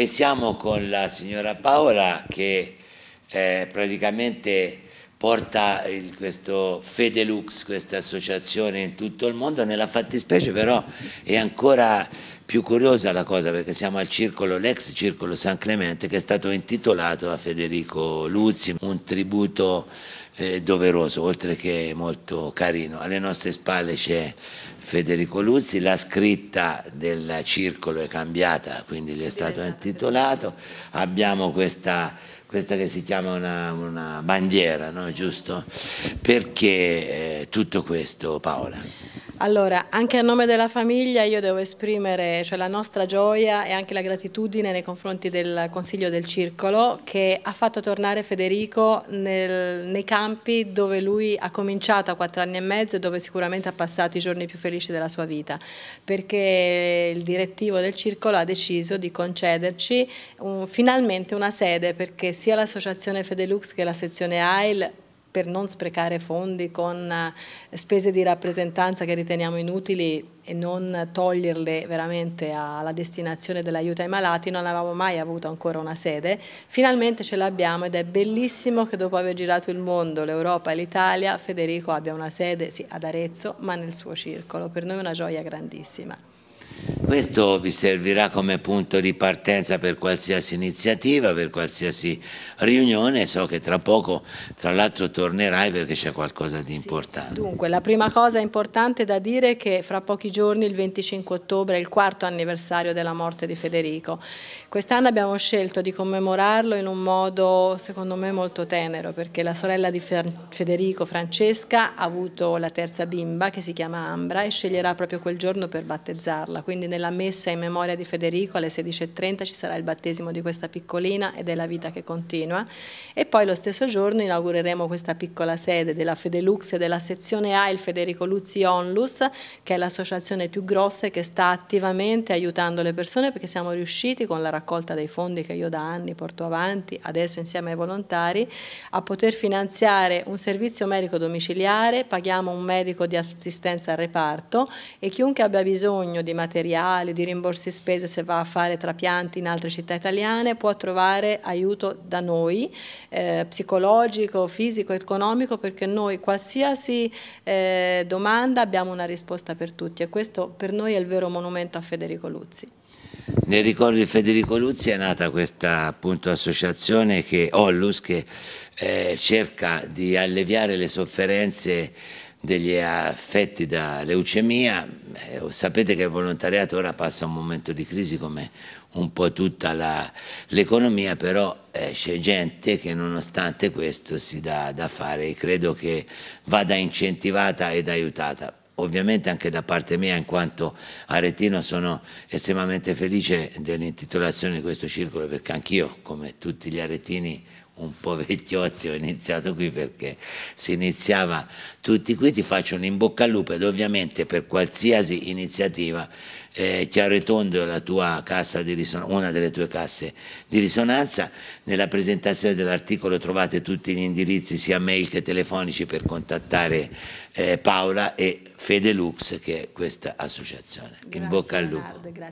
e siamo con la signora Paola che eh, praticamente porta il, questo Fedelux, questa associazione in tutto il mondo, nella fattispecie però è ancora più curiosa la cosa perché siamo al circolo, l'ex circolo San Clemente che è stato intitolato a Federico Luzzi, un tributo eh, doveroso oltre che molto carino. Alle nostre spalle c'è Federico Luzzi, la scritta del circolo è cambiata, quindi gli è stato intitolato. Abbiamo questa questa che si chiama una, una bandiera, no? giusto? Perché eh, tutto questo Paola? Allora, anche a nome della famiglia io devo esprimere cioè, la nostra gioia e anche la gratitudine nei confronti del Consiglio del Circolo che ha fatto tornare Federico nel, nei campi dove lui ha cominciato a quattro anni e mezzo e dove sicuramente ha passato i giorni più felici della sua vita, perché il direttivo del Circolo ha deciso di concederci un, finalmente una sede perché sia l'associazione Fedelux che la sezione AIL per non sprecare fondi con eh, spese di rappresentanza che riteniamo inutili e non toglierle veramente alla destinazione dell'aiuto ai malati, non avevamo mai avuto ancora una sede, finalmente ce l'abbiamo ed è bellissimo che dopo aver girato il mondo, l'Europa e l'Italia, Federico abbia una sede sì, ad Arezzo ma nel suo circolo, per noi è una gioia grandissima. Questo vi servirà come punto di partenza per qualsiasi iniziativa, per qualsiasi riunione, so che tra poco tra l'altro tornerai perché c'è qualcosa di importante. Sì, dunque, la prima cosa importante da dire è che fra pochi giorni, il 25 ottobre, è il quarto anniversario della morte di Federico. Quest'anno abbiamo scelto di commemorarlo in un modo secondo me molto tenero perché la sorella di Federico, Francesca, ha avuto la terza bimba che si chiama Ambra e sceglierà proprio quel giorno per battezzarla, quindi nel nella messa in memoria di Federico alle 16.30 ci sarà il battesimo di questa piccolina ed è la vita che continua e poi lo stesso giorno inaugureremo questa piccola sede della Fedelux e della sezione A il Federico Luzzi Onlus che è l'associazione più grossa che sta attivamente aiutando le persone perché siamo riusciti con la raccolta dei fondi che io da anni porto avanti adesso insieme ai volontari a poter finanziare un servizio medico domiciliare, paghiamo un medico di assistenza al reparto e chiunque abbia bisogno di materiale sociale, di rimborsi spese se va a fare trapianti in altre città italiane, può trovare aiuto da noi, eh, psicologico, fisico, economico, perché noi qualsiasi eh, domanda abbiamo una risposta per tutti e questo per noi è il vero monumento a Federico Luzzi. Nel ricordo di Federico Luzzi è nata questa appunto, associazione che Ollus che eh, cerca di alleviare le sofferenze degli affetti da leucemia. Eh, sapete che il volontariato ora passa un momento di crisi come un po' tutta l'economia, però eh, c'è gente che nonostante questo si dà da fare e credo che vada incentivata ed aiutata. Ovviamente anche da parte mia, in quanto aretino, sono estremamente felice dell'intitolazione di questo circolo perché anch'io, come tutti gli aretini, un po' vecchiotti, ho iniziato qui perché si iniziava tutti qui, ti faccio un in bocca al lupo ed ovviamente per qualsiasi iniziativa eh, chiaro e tondo la tua cassa di risonanza, una delle tue casse di risonanza, nella presentazione dell'articolo trovate tutti gli indirizzi sia mail che telefonici per contattare eh, Paola e Fedelux che è questa associazione. Grazie, in bocca al lupo. Leonardo,